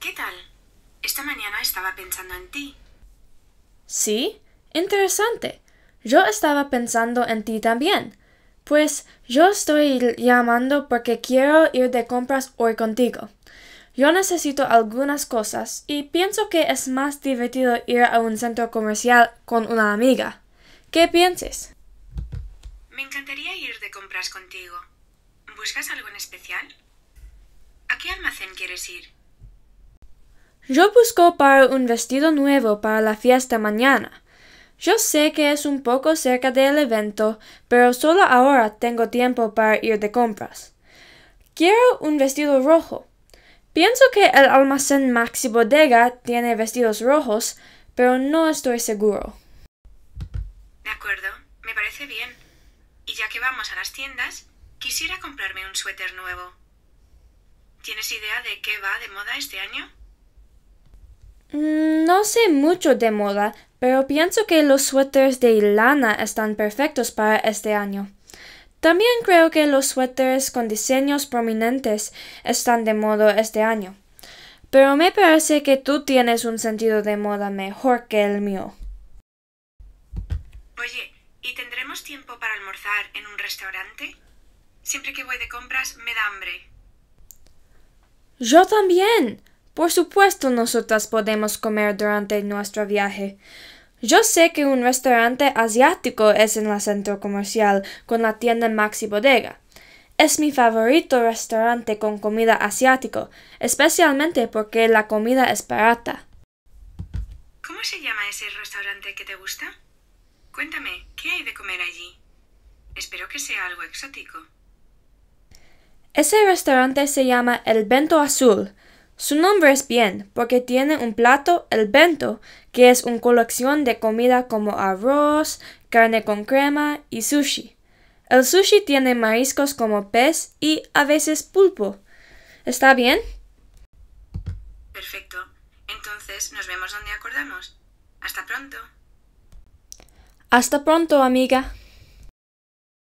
¿qué tal? Esta mañana estaba pensando en ti. Sí, interesante. Yo estaba pensando en ti también. Pues yo estoy llamando porque quiero ir de compras hoy contigo. Yo necesito algunas cosas y pienso que es más divertido ir a un centro comercial con una amiga. ¿Qué piensas? Me encantaría ir de compras contigo. ¿Buscas algo en especial? ¿A qué almacén quieres ir? Yo busco para un vestido nuevo para la fiesta mañana. Yo sé que es un poco cerca del evento, pero solo ahora tengo tiempo para ir de compras. Quiero un vestido rojo. Pienso que el almacén Maxi Bodega tiene vestidos rojos, pero no estoy seguro. De acuerdo, me parece bien. Y ya que vamos a las tiendas, quisiera comprarme un suéter nuevo. ¿Tienes idea de qué va de moda este año? Mm, no sé mucho de moda, pero pienso que los suéteres de lana están perfectos para este año. También creo que los suéteres con diseños prominentes están de moda este año. Pero me parece que tú tienes un sentido de moda mejor que el mío. Oye, ¿y tendremos tiempo para almorzar en un restaurante? Siempre que voy de compras me da hambre. Yo también. Por supuesto, nosotras podemos comer durante nuestro viaje. Yo sé que un restaurante asiático es en el centro comercial con la tienda Maxi Bodega. Es mi favorito restaurante con comida asiático, especialmente porque la comida es barata. ¿Cómo se llama ese restaurante que te gusta? Cuéntame, ¿qué hay de comer allí? Espero que sea algo exótico. Ese restaurante se llama El Bento Azul. Su nombre es bien porque tiene un plato, el bento, que es una colección de comida como arroz, carne con crema y sushi. El sushi tiene mariscos como pez y a veces pulpo. ¿Está bien? Perfecto. Entonces nos vemos donde acordamos. Hasta pronto. Hasta pronto, amiga.